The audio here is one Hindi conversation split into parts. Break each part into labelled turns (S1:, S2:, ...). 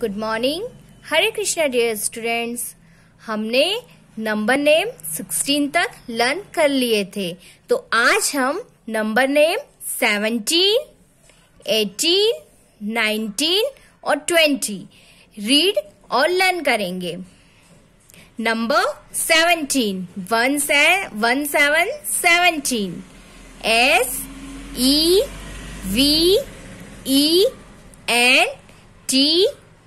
S1: Good morning Hare Krishna dear students हमने नंबर नेम 16 तक लर्न कर लिए थे तो आज हम नंबर नेम 17, 18, 19 और 20 रीड और लर्न करेंगे नंबर 17 वन से one seven seventeen S E V E N T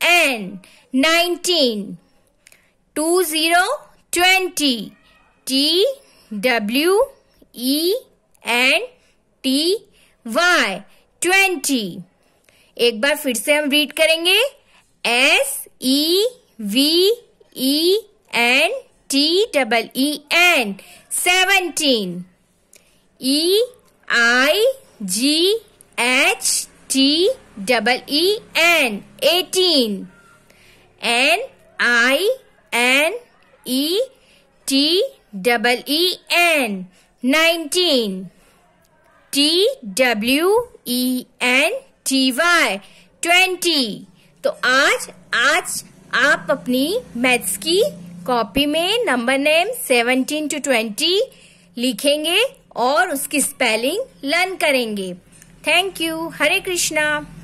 S1: N. 19. 20. 20. T. W. E. N. T. Y. Twenty एक बार फिर से हम रीड करेंगे S E V E N T double E N seventeen E I G H T double E N 18 N I N E T double E N 19 T W E N T Y 20 तो आज आज आप अपनी मैथ्स की कॉपी में नंबर नेम 17 टू 20 लिखेंगे और उसकी स्पेलिंग लर्न करेंगे थैंक यू हरे कृष्णा